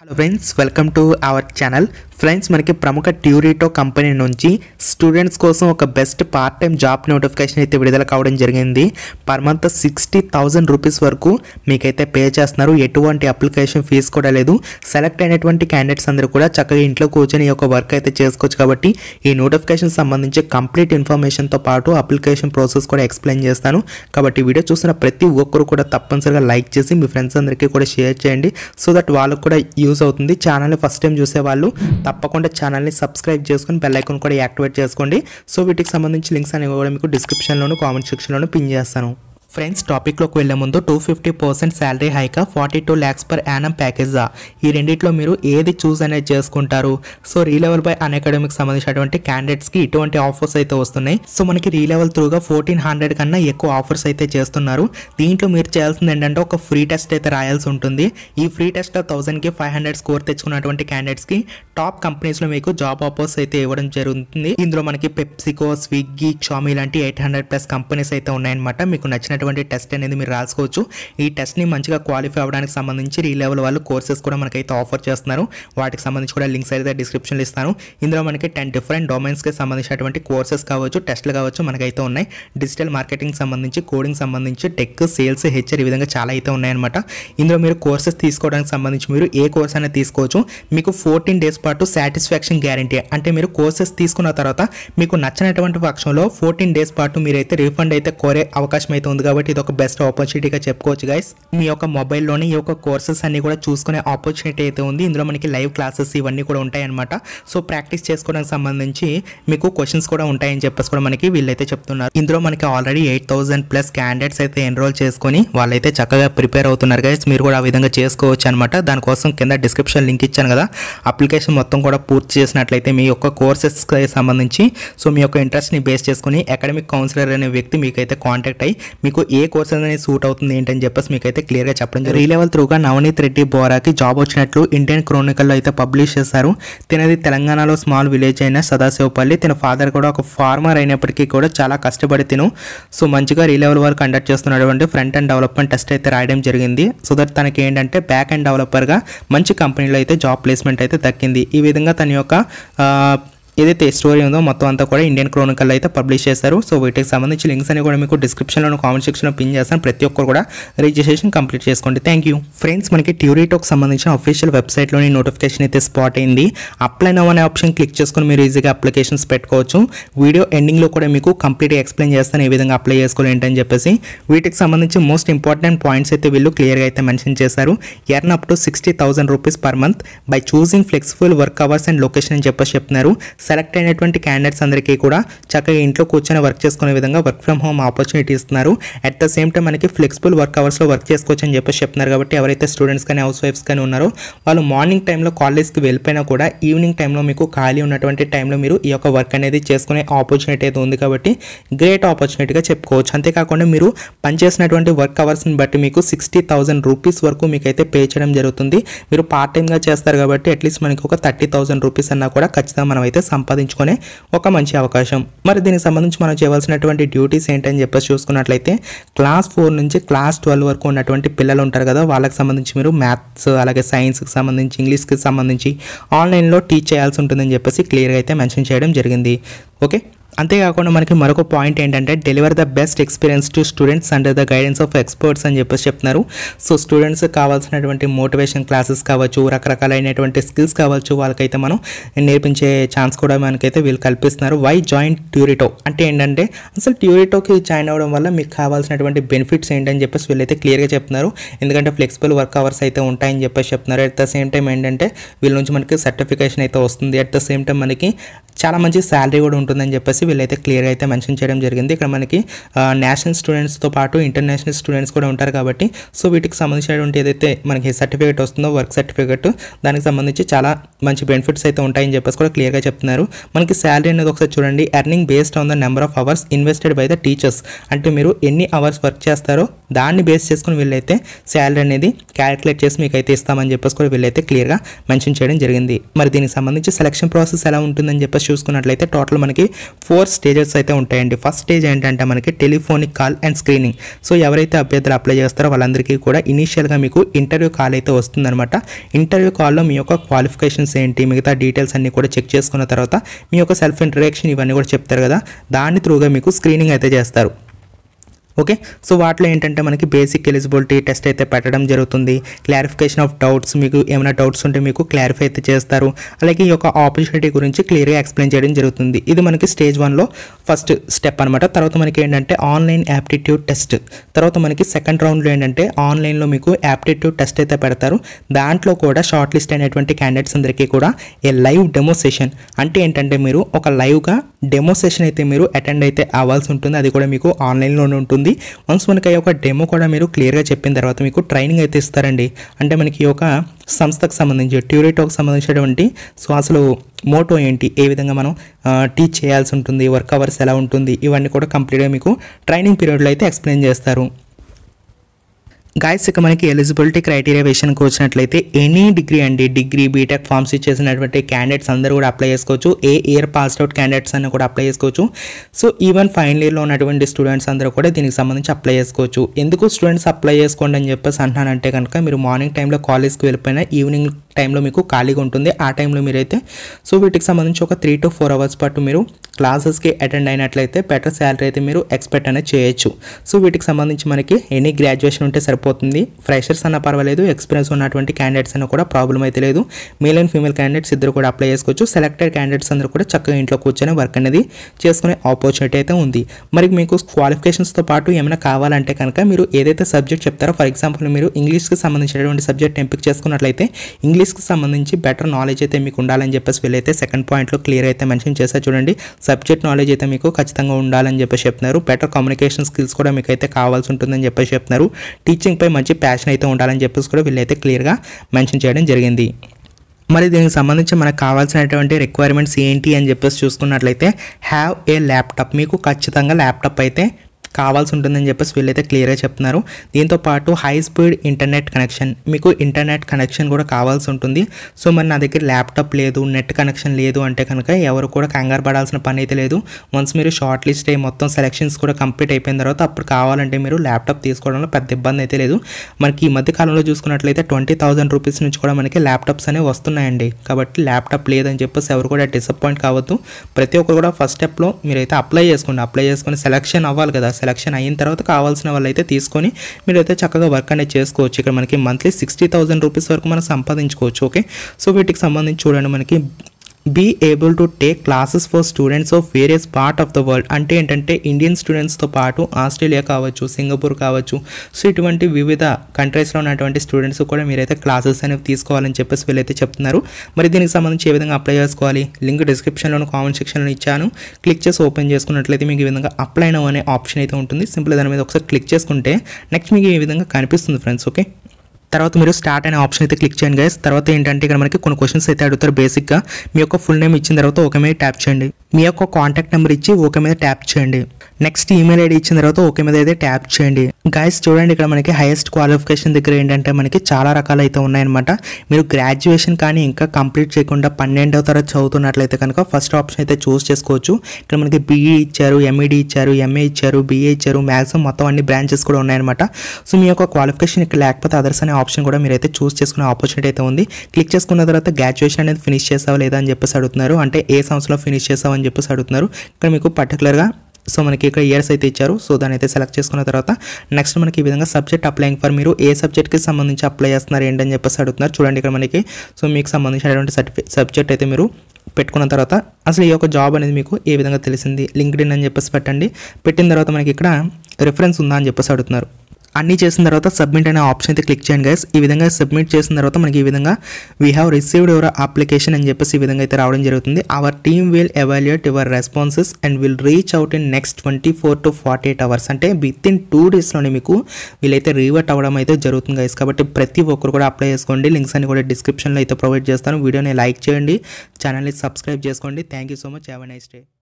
hello friends welcome to our channel friends మనకి ప్రముఖ Turito company నుంచి స్టూడెంట్స్ కోసం ఒక best part time job notification అయితే విడుదల కావడం జరిగింది per month sixty thousand rupees వరకు మీకైతే పే చేస్తున్నారు ఎటువంటి అప్లికేషన్ ఫీజు కూడా లేదు సెలెక్ట్ అయినటువంటి క్యాండిడేట్స్ అందరూ కూడా చక్కగా ఇంట్లో కూర్చొని ఈ యొక్క వర్క్ అయితే చేసుకోవచ్చు కాబట్టి ఈ నోటిఫికేషన్ సంబంధించి కంప్లీట్ ఇన్ఫర్మేషన్తో పాటు అప్లికేషన్ ప్రాసెస్ కూడా ఎక్స్ప్లెయిన్ చేస్తాను కాబట్టి వీడియో చూసిన ప్రతి ఒక్కరు కూడా తప్పనిసరిగా లైక్ చేసి మీ ఫ్రెండ్స్ అందరికీ కూడా షేర్ చేయండి సో దట్ వాళ్ళకు కూడా ఈ యూజ్ అవుతుంది ఛానల్ని ఫస్ట్ టైం చూసేవాళ్ళు తప్పకుండా ఛానల్ని సబ్స్క్రైబ్ చేసుకుని బెల్ ఐకాన్ కూడా యాక్టివేట్ చేసుకోండి సో వీటికి సంబంధించి లింక్స్ అనేవి కూడా మీకు డిస్క్రిప్షన్లోను కామెంట్ సెక్షన్లోను పిన్ చేస్తాను ఫ్రెండ్స్ టాపిక్లోకి వెళ్లే ముందు టూ ఫిఫ్టీ పర్సెంట్ శాలరీ హైకా forty two lakhs per annum ప్యాకేజా ఈ రెండిట్లో మీరు ఏది చూస్ అనేది చేసుకుంటారు సో రీలెవల్ బై అకాడమిక్ సంబంధించినటువంటి క్యాండిడేట్స్కి ఇటువంటి ఆఫర్స్ అయితే వస్తున్నాయి సో మనకి రీలెవల్ త్రూగా ఫోర్టీన్ హండ్రెడ్ కన్నా ఎక్కువ ఆఫర్స్ అయితే చేస్తున్నారు దీంట్లో మీరు చేయాల్సింది ఏంటంటే ఒక ఫ్రీ టెస్ట్ అయితే రాయాల్సి ఉంటుంది ఈ ఫ్రీ టెస్ట్లో థౌసండ్కి ఫైవ్ హండ్రెడ్ స్కోర్ తెచ్చుకున్నటువంటి క్యాండిడేట్స్కి టాప్ కంపెనీస్లో మీకు జాబ్ ఆఫర్స్ అయితే ఇవ్వడం జరుగుతుంది ఇందులో మనకి పెప్సికో స్విగ్గీ షామీ లాంటి ఎయిట్ హండ్రెడ్ ప్లస్ కంపెనీస్ అయితే ఉన్నాయన్నమాట మీకు నచ్చిన సంబంధించినటువంటి టెస్ట్ అనేది మీరు రాసుకోవచ్చు ఈ టెస్ట్ని మంచిగా క్వాలిఫై అవ్వడానికి సంబంధించి ఈ లెవెల్ వాళ్ళు కోర్సెస్ కూడా మనకైతే ఆఫర్ చేస్తున్నారు వాటికి సంబంధించి కూడా లింక్స్ అయితే డిస్క్రిప్షన్లో ఇస్తాను ఇందులో మనకి టెన్ డిఫరెంట్ డొమైన్స్కి సంబంధించినటువంటి కోర్సెస్ కావచ్చు టెస్ట్లు కావచ్చు మనకైతే ఉన్నాయి డిజిటల్ మార్కెటింగ్ సంబంధించి కోడింగ్ సంబంధించి టెక్ సేల్స్ హెచ్ఆర్ ఈ విధంగా చాలా అయితే ఉన్నాయన్నమాట ఇందులో మీరు కోర్సెస్ తీసుకోవడానికి సంబంధించి మీరు ఏ కోర్స్ అనేది తీసుకోవచ్చు మీకు ఫోర్టీన్ డేస్ పాటు సాటిస్ఫాక్షన్ గ్యారంటీ అంటే మీరు కోర్సెస్ తీసుకున్న తర్వాత మీకు నచ్చినటువంటి పక్షంలో ఫోర్టీన్ డేస్ పాటు మీరైతే రీఫండ్ అయితే కోరే అవకాశం అయితే ఉంది కాబట్టి ఇది ఒక బెస్ట్ ఆపర్చునిటీగా చెప్పుకోవచ్చు గైస్ మీ యొక్క మొబైల్లోనే ఈ యొక్క కోర్సెస్ అన్ని కూడా చూసుకునే ఆపర్చునిటీ అయితే ఉంది ఇందులో మనకి లైవ్ క్లాసెస్ ఇవన్నీ కూడా ఉంటాయన్నమాట సో ప్రాక్టీస్ చేసుకోవడానికి సంబంధించి మీకు క్వశ్చన్స్ కూడా ఉంటాయని చెప్పేసి కూడా మనకి వీళ్ళైతే చెప్తున్నారు ఇందులో మనకి already eight thousand plus candidates అయితే ఎన్రోల్ చేసుకొని వాళ్ళైతే చక్కగా ప్రిపేర్ అవుతున్నారు గైస్ మీరు కూడా ఆ విధంగా చేసుకోవచ్చు అనమాట దానికోసం కింద డిస్క్రిప్షన్ లింక్ ఇచ్చాను కదా అప్లికేషన్ మొత్తం కూడా పూర్తి చేసినట్లయితే మీ యొక్క కోర్సెస్కి సంబంధించి సో మీ యొక్క ఇంట్రెస్ట్ని బేస్ చేసుకుని అకాడమిక్ కౌన్సిలర్ అనే వ్యక్తి మీకైతే కాంటాక్ట్ అయ్యి మీకు మీకు ఏ కోర్స్ అనేది సూట్ అవుతుంది ఏంటని చెప్పేసి మీకు అయితే క్లియర్గా చెప్పడం జరిగింది రీలెవెల్ త్రూగా నవనీత్ రెడ్డి బోరాకి జాబ్ వచ్చినట్లు ఇండియన్ క్రోనికల్ అయితే పబ్లిష్ చేశారు తినది తెలంగాణలో స్మాల్ విలేజ్ అయిన సదాశివపల్లి తన ఫాదర్ కూడా ఒక ఫార్మర్ అయినప్పటికీ కూడా చాలా కష్టపడి తిను సో మంచిగా లెవెల్ వరకు కండక్ట్ చేస్తున్నటువంటి ఫ్రంట్ అండ్ డెవలప్మెంట్ టెస్ట్ అయితే రాయడం జరిగింది సో దట్ తనకి ఏంటంటే బ్యాక్ అండ్ డెవలపర్గా మంచి కంపెనీలో అయితే జాబ్ ప్లేస్మెంట్ అయితే దక్కింది ఈ విధంగా తన యొక్క ఏదైతే స్టోరీ ఉందో మొత్తం అంతా కూడా ఇండియన్ క్రోనికల్ అయితే పబ్లిష్ చేశారు సో వీటికి సంబంధించి లింక్స్ అన్ని కూడా మీకు డిస్క్రిప్షన్లో కామెంట్ సెక్షన్లో పిన్ చేస్తాను ప్రతి ఒక్కరు కూడా రిజిస్ట్రేషన్ కంప్లీట్ చేసుకోండి థ్యాంక్ యూ ఫ్రెండ్స్ మనకి ట్యూరిటోకి సంబంధించిన అఫీషియల్ వెబ్సైట్లోని నోటిఫికేషన్ అయితే స్పాట్ అయింది అప్లై నవ్ అనే ఆప్షన్ క్లిక్ చేసుకుని మీరు ఈజీగా అప్లికేషన్స్ పెట్టుకోవచ్చు వీడియో ఎండింగ్లో కూడా మీకు కంప్లీట్గా ఎక్స్ప్లెయిన్ చేస్తాను ఏ విధంగా అప్లై చేసుకోవాలి ఏంటని చెప్పేసి వీటికి సంబంధించి మోస్ట్ ఇంపార్టెంట్ పాయింట్స్ అయితే వీళ్ళు క్లియర్గా అయితే మెన్షన్ చేశారు earn up to sixty thousand rupees per month by choosing flexible work hours and location అని చెప్పేసి చెప్తున్నారు సెలెక్ట్ అయినటువంటి క్యాండిడేట్స్ అందరికీ కూడా చక్కగా ఇంట్లో కూర్చొని వర్క్ చేసుకునే విధంగా వర్క్ ఫ్రమ్ హోమ్ ఆపర్చునిటీ ఇస్తున్నారు అట్ ద సేమ్ టైం మనకి ఫ్లెక్సిబుల్ వర్క్ అవర్స్లో వర్క్ చేసుకోవచ్చు అని చెప్పేసి చెప్తున్నారు కాబట్టి ఎవరైతే స్టూడెంట్స్ కానీ హౌస్ వైఫ్స్ కానీ ఉన్నారో వాళ్ళు మార్నింగ్ టైంలో కాలేజ్కి వెళ్ళిపోయినా కూడా ఈవినింగ్ టైంలో మీకు ఖాళీ ఉన్నటువంటి టైంలో మీరు ఈ యొక్క వర్క్ అనేది చేసుకునే ఆపర్చునిటీ అయితే ఉంది కాబట్టి గ్రేట్ ఆపర్చునిటీగా చెప్పుకోవచ్చు అంతేకాకుండా మీరు పనిచేసినటువంటి వర్క్ అవర్స్ని బట్టి మీకు సిక్స్టీ థౌసండ్ రూపీస్ వరకు మీకైతే పే చేయడం జరుగుతుంది మీరు పార్ట్ టైమ్గా చేస్తారు కాబట్టి అట్లీస్ట్ మనకి ఒక థర్టీ థౌసండ్ రూపీస్ అన్నా కూడా ఖచ్చితంగా మనమైతే సంపాదించుకునే ఒక మంచి అవకాశం మరి దీనికి సంబంధించి మనం చేయవలసినటువంటి డ్యూటీస్ ఏంటని చెప్పేసి చూసుకున్నట్లయితే క్లాస్ ఫోర్ నుంచి క్లాస్ ట్వెల్వ్ వరకు ఉన్నటువంటి పిల్లలు ఉంటారు కదా వాళ్ళకి సంబంధించి మీరు మ్యాథ్స్ అలాగే సైన్స్కి సంబంధించి ఇంగ్లీష్కి సంబంధించి ఆన్లైన్లో టీచ్ చేయాల్సి ఉంటుందని చెప్పేసి క్లియర్గా అయితే మెన్షన్ చేయడం జరిగింది ఓకే అంతేకాకుండా మనకి మరొక పాయింట్ ఏంటంటే deliver the best experience to students under the guidance of experts అని చెప్పేసి చెప్తున్నారు సో స్టూడెంట్స్ కావాల్సినటువంటి మోటివేషన్ క్లాసెస్ కావచ్చు రకరకాలైనటువంటి స్కిల్స్ కావచ్చు వాళ్ళకైతే మనం నేర్పించే ఛాన్స్ కూడా మనకైతే వీళ్ళు కల్పిస్తున్నారు వై జాయిన్ ట్యూరిటో అంటే ఏంటంటే అసలు ట్యూరిటోకి జాయిన్ అవ్వడం వల్ల మీకు కావాల్సినటువంటి బెనిఫిట్స్ ఏంటని చెప్పేసి వీళ్ళైతే క్లియర్గా చెప్తున్నారు ఎందుకంటే ఫ్లెక్సిబుల్ వర్క్ అవర్స్ అయితే ఉంటాయని చెప్పేసి చెప్తున్నారు అట్ ద సేమ్ టైం ఏంటంటే వీళ్ళ నుంచి మనకి సర్టిఫికేషన్ అయితే వస్తుంది అట్ ద సేమ్ టైం మనకి చాలా మంచి శాలరీ కూడా ఉంటుందని చెప్పేసి వీళ్ళైతే క్లియర్గా అయితే మెన్షన్ చేయడం జరిగింది ఇక్కడ మనకి నేషనల్ స్టూడెంట్స్తో పాటు ఇంటర్నేషనల్ స్టూడెంట్స్ కూడా ఉంటారు కాబట్టి సో వీటికి సంబంధించినటువంటి ఏదైతే మనకి సర్టిఫికేట్ వస్తుందో వర్క్ సర్టిఫికేట్ దానికి సంబంధించి చాలా మంచి బెనిఫిట్స్ అయితే ఉంటాయని చెప్పేసి కూడా క్లియర్గా చెప్తున్నారు మనకి శాలరీ అనేది ఒకసారి చూడండి earning based on the number of hours invested by the teachers అంటే మీరు ఎన్ని అవర్స్ వర్క్ చేస్తారో దాన్ని బేస్ చేసుకుని వీళ్ళైతే శాలరీ అనేది క్యాలిక్యులేట్ చేసి మీకు అయితే ఇస్తామని చెప్పేసి కూడా వీళ్ళైతే క్లియర్గా మెన్షన్ చేయడం జరిగింది మరి దీనికి సంబంధించి సెలక్షన్ ప్రాసెస్ ఎలా ఉంటుందని చెప్పేసి చూసుకున్నట్లయితే టోటల్ మనకి ఫోర్ ఫోర్ స్టేజెస్ అయితే ఉంటాయండి ఫస్ట్ స్టేజ్ ఏంటంటే మనకి telephonic call and screening so ఎవరైతే అభ్యర్థులు అప్లై చేస్తారో వాళ్ళందరికీ కూడా ఇనీషియల్గా మీకు ఇంటర్వ్యూ కాల్ అయితే వస్తుందనమాట ఇంటర్వ్యూ కాల్లో మీ యొక్క క్వాలిఫికేషన్స్ ఏంటి మిగతా డీటెయిల్స్ అన్నీ కూడా చెక్ చేసుకున్న తర్వాత మీ యొక్క సెల్ఫ్ ఇంటరాక్షన్ ఇవన్నీ కూడా చెప్తారు కదా దాని త్రూగా మీకు స్క్రీనింగ్ అయితే చేస్తారు ఓకే సో వాటిలో ఏంటంటే మనకి బేసిక్ ఎలిజిబిలిటీ టెస్ట్ అయితే పెట్టడం జరుగుతుంది క్లారిఫికేషన్ ఆఫ్ డౌట్స్ మీకు ఏమైనా డౌట్స్ ఉంటే మీకు క్లారిఫై అయితే చేస్తారు అలాగే ఈ యొక్క ఆపర్చునిటీ గురించి క్లియర్గా ఎక్స్ప్లెయిన్ చేయడం జరుగుతుంది ఇది మనకి స్టేజ్ వన్లో ఫస్ట్ స్టెప్ అనమాట తర్వాత మనకి ఏంటంటే ఆన్లైన్ యాప్టిట్యూడ్ టెస్ట్ తర్వాత మనకి సెకండ్ రౌండ్లో ఏంటంటే ఆన్లైన్లో మీకు యాప్టిట్యూడ్ టెస్ట్ అయితే పెడతారు దాంట్లో కూడా షార్ట్ లిస్ట్ అయినటువంటి క్యాండిడేట్స్ అందరికీ కూడా ఏ లైవ్ డెమో సెషన్ అంటే ఏంటంటే మీరు ఒక లైవ్గా డెమో సెషన్ అయితే మీరు అటెండ్ అయితే అవ్వాల్సి ఉంటుంది అది కూడా మీకు ఆన్లైన్లోనే ఉంటుంది ఉంటుంది వన్స్ మనకి ఒక డెమో కూడా మీరు క్లియర్గా చెప్పిన తర్వాత మీకు ట్రైనింగ్ అయితే ఇస్తారండి అంటే మనకి ఒక సంస్థకు సంబంధించి ట్యూరిటోకి సంబంధించినటువంటి సో అసలు మోటో ఏంటి ఏ విధంగా మనం టీచ్ చేయాల్సి ఉంటుంది వర్క్ అవర్స్ ఎలా ఉంటుంది ఇవన్నీ కూడా కంప్లీట్గా మీకు ట్రైనింగ్ పీరియడ్లో అయితే ఎక్స్ప్లెయిన్ చేస్తారు గాయస్ ఇక మనకి ఎలిజిబిలిటీ క్రైటీరియా విషయానికి వచ్చినట్లయితే ఎనీ డిగ్రీ అండి డిగ్రీ బీటెక్ ఫార్మ్స్ చేసినటువంటి క్యాండిడేట్స్ అందరూ కూడా అప్లై చేసుకోవచ్చు a year passed out candidates అన్ని కూడా అప్లై చేసుకోవచ్చు సో ఈవెన్ ఫైనల్ ఇయర్లో ఉన్నటువంటి స్టూడెంట్స్ అందరూ కూడా దీనికి సంబంధించి అప్లై చేసుకోవచ్చు ఎందుకు స్టూడెంట్స్ అప్లై చేసుకోండి అని చెప్పేసి అంటున్నానంటే కనుక మీరు మార్నింగ్ టైంలో కాలేజ్కి వెళ్ళిపోయినా ఈవినింగ్ టైంలో మీకు ఖాళీగా ఉంటుంది ఆ టైంలో మీరైతే సో వీటికి సంబంధించి ఒక త్రీ టు ఫోర్ అవర్స్ పాటు మీరు క్లాసెస్కి అటెండ్ అయినట్లయితే బెటర్ శాలరీ అయితే మీరు ఎక్స్పెక్ట్ అనేది చేయొచ్చు సో వీటికి సంబంధించి మనకి ఎనీ గ్రాడ్యుయేషన్ ఉంటే సరిపోతుంది ఫ్రెషర్స్ అన్న పర్వాలేదు ఎక్స్పీరియన్స్ ఉన్నటువంటి క్యాండిడేట్స్ అన్న కూడా ప్రాబ్లం అయితే లేదు మేల్ అండ్ ఫీమేల్ క్యాండిడేట్స్ ఇద్దరు కూడా అప్లై చేసుకోవచ్చు సెలెక్టెడ్ క్యాండిడేట్స్ అందరూ కూడా చక్కగా ఇంట్లో కూర్చొని వర్క్ అనేది చేసుకునే ఆపర్చునిటీ అయితే ఉంది మరి మీకు క్వాలిఫికేషన్స్తో పాటు ఏమైనా కావాలంటే కనుక మీరు ఏదైతే సబ్జెక్ట్ చెప్తారో ఫర్ ఎగ్జాంపుల్ మీరు ఇంగ్లీష్కి సంబంధించినటువంటి సబ్జెక్ట్ ఎంపిక చేసుకున్నట్లయితే ఇంగ్లీష్ ఇంగ్లీష్కి సంబంధించి బెటర్ నాలెడ్జ్ అయితే మీకు ఉండాలని చెప్పేసి వీళ్ళైతే సెకండ్ పాయింట్లో క్లియర్ అయితే మెన్షన్ చేస్తారు చూడండి సబ్జెక్ట్ నాలెడ్జ్ అయితే మీకు ఖచ్చితంగా ఉండాలని చెప్పేసి చెప్తున్నారు బెటర్ కమ్యూనికేషన్ స్కిల్స్ కూడా మీకు అయితే కావాల్సి ఉంటుందని చెప్పేసి చెప్తున్నారు టీచింగ్పై మంచి ప్యాషన్ అయితే ఉండాలని చెప్పేసి కూడా వీళ్ళైతే క్లియర్గా మెన్షన్ చేయడం జరిగింది మరి దీనికి సంబంధించి మనకు కావాల్సినటువంటి రిక్వైర్మెంట్స్ ఏంటి అని చెప్పేసి చూసుకున్నట్లయితే హ్యావ్ ఏ ల్యాప్టాప్ మీకు ఖచ్చితంగా ల్యాప్టాప్ అయితే కావాల్సి ఉంటుందని చెప్పేసి వీళ్ళైతే క్లియర్గా చెప్తున్నారు దీంతో పాటు హై స్పీడ్ ఇంటర్నెట్ కనెక్షన్ మీకు ఇంటర్నెట్ కనెక్షన్ కూడా కావాల్సి ఉంటుంది సో మరి నా దగ్గర ల్యాప్టాప్ లేదు నెట్ కనెక్షన్ లేదు అంటే కనుక ఎవరు కూడా కంగారు పడాల్సిన పని అయితే లేదు వన్స్ మీరు షార్ట్ లిస్ట్ అయ్యి మొత్తం సెలెక్షన్స్ కూడా కంప్లీట్ అయిపోయిన తర్వాత అప్పుడు కావాలంటే మీరు ల్యాప్టాప్ తీసుకోవడంలో పెద్ద ఇబ్బంది అయితే లేదు మనకి ఈ మధ్య కాలంలో చూసుకున్నట్లయితే ట్వంటీ థౌసండ్ రూపీస్ నుంచి కూడా మనకి ల్యాప్టాప్స్ అనేవి వస్తున్నాయండి కాబట్టి ల్యాప్టాప్ లేదని చెప్పేసి ఎవరు కూడా డిసప్పాయింట్ కావద్దు ప్రతి ఒక్కరు కూడా ఫస్ట్ స్టెప్లో మీరైతే అప్లై చేసుకోండి అప్లై చేసుకుని సెలెక్షన్ అవ్వాలి కదా సెలక్షన్ అయిన తర్వాత కావాల్సిన వాళ్ళు అయితే తీసుకొని అయితే చక్కగా వర్క్ అనేది చేసుకోవచ్చు ఇక్కడ మనకి మంత్లీ సిక్స్టీ థౌసండ్ రూపీస్ వరకు మనం సంపాదించుకోవచ్చు ఓకే సో వీటికి సంబంధించి చూడండి మనకి be able to take classes for students of various part of the world అంటే ఏంటంటే ఇండియన్ స్టూడెంట్స్తో పాటు ఆస్ట్రేలియా కావచ్చు సింగపూర్ కావచ్చు సో ఇటువంటి వివిధ కంట్రీస్లో ఉన్నటువంటి స్టూడెంట్స్ కూడా మీరైతే క్లాసెస్ అనేవి తీసుకోవాలని చెప్పేసి వీళ్ళైతే చెప్తున్నారు మరి దీనికి సంబంధించి ఏ విధంగా అప్లై చేసుకోవాలి లింక్ డిస్క్రిప్షన్లోను కామెంట్ సెక్షన్లో ఇచ్చాను క్లిక్ చేసి ఓపెన్ చేసుకున్నట్లయితే మీకు ఈ విధంగా అప్లై నవ్ అనే ఆప్షన్ అయితే ఉంటుంది సింపుల్ దాని మీద ఒకసారి క్లిక్ చేసుకుంటే నెక్స్ట్ మీకు ఈ విధంగా కనిపిస్తుంది ఫ్రెండ్స్ ఓకే తర్వాత మీరు స్టార్ట్ అనే ఆప్షన్ అయితే క్లిక్ చేయండి గైస్ తర్వాత ఏంటంటే ఇక్కడ మనకి కొన్ని క్వశ్చన్స్ అయితే అడుగుతారు బేసిక్గా మీ యొక్క ఫుల్ నేమ్ ఇచ్చిన తర్వాత ఒక మీద ట్యాప్ చేయండి మీ యొక్క కాంటాక్ట్ నెంబర్ ఇచ్చి ఓకే మీద ట్యాప్ చేయండి నెక్స్ట్ ఈమెయిల్ ఐడి ఇచ్చిన తర్వాత ఓకే మీద అయితే ట్యాప్ చేయండి గాయస్ చూడండి ఇక్కడ మనకి హైయెస్ట్ క్వాలిఫికేషన్ దగ్గర ఏంటంటే మనకి చాలా రకాలు అయితే ఉన్నాయన్నమాట మీరు గ్రాడ్యుయేషన్ కానీ ఇంకా కంప్లీట్ చేయకుండా పన్నెండవ తరగతి చదువుతున్నట్లయితే కనుక ఫస్ట్ ఆప్షన్ అయితే చూస్ చేసుకోవచ్చు ఇక్కడ మనకి బీఈ e ఇచ్చారు ఎంఈడి e ఇచ్చారు ఎంఏ ఇచ్చారు బీఏ ఇచ్చారు మ్యాక్సిమం మొత్తం అన్ని బ్రాంచెస్ కూడా ఉన్నాయన్నమాట సో మీ యొక్క క్వాలిఫికేషన్ ఇక్కడ లేకపోతే అదర్స్ అనే ఆప్షన్ కూడా మీరైతే చూస్ చేసుకునే ఆపర్చునిటీ అయితే ఉంది క్లిక్ చేసుకున్న తర్వాత గ్రాడ్యుయేషన్ అనేది ఫినిష్ చేసావా లేదా అని చెప్పేసి అడుగుతున్నారు అంటే ఏ సంవత్సరంలో ఫినిష్ చేసావు అని చెప్పేసి అడుగుతున్నారు ఇక్కడ మీకు పర్టికులర్గా సో మనకి ఇక్కడ ఇయర్స్ అయితే ఇచ్చారు సో దాన్ని అయితే సెలెక్ట్ చేసుకున్న తర్వాత నెక్స్ట్ మనకి ఈ విధంగా సబ్జెక్ట్ అప్లయింగ్ ఫర్ మీరు ఏ సబ్జెక్ట్కి సంబంధించి అప్లై చేస్తున్నారు ఏంటని చెప్పేసి అడుగుతున్నారు చూడండి ఇక్కడ మనకి సో మీకు సంబంధించినటువంటి సబ్జెక్ట్ అయితే మీరు పెట్టుకున్న తర్వాత అసలు ఈ యొక్క జాబ్ అనేది మీకు ఏ విధంగా తెలిసింది లింక్డ్ ఇన్ అని చెప్పేసి పెట్టండి పెట్టిన తర్వాత మనకి ఇక్కడ రిఫరెన్స్ ఉందా అని చెప్పేసి అడుగుతున్నారు అన్నీ చేసిన తర్వాత సబ్మిట్ అనే ఆప్షన్ అయితే క్లిక్ చేయండి గైస్ ఈ విధంగా సబ్మిట్ చేసిన తర్వాత మనకి ఈ విధంగా we have received your application అని చెప్పేసి ఈ విధంగా అయితే రావడం జరుగుతుంది our team will evaluate your responses and will reach out in next twenty four to forty eight hours అంటే విత్ ఇన్ టూ డేస్లోనే మీకు వీళ్ళైతే రీవర్ట్ అవ్వడం అయితే జరుగుతుంది గైస్ కాబట్టి ప్రతి ఒక్కరు కూడా అప్లై చేసుకోండి లింక్స్ అన్ని కూడా డిస్క్రిప్షన్లో అయితే ప్రొవైడ్ చేస్తాను వీడియోని లైక్ చేయండి ఛానల్ని సబ్స్క్రైబ్ చేసుకోండి thank you so much have nice day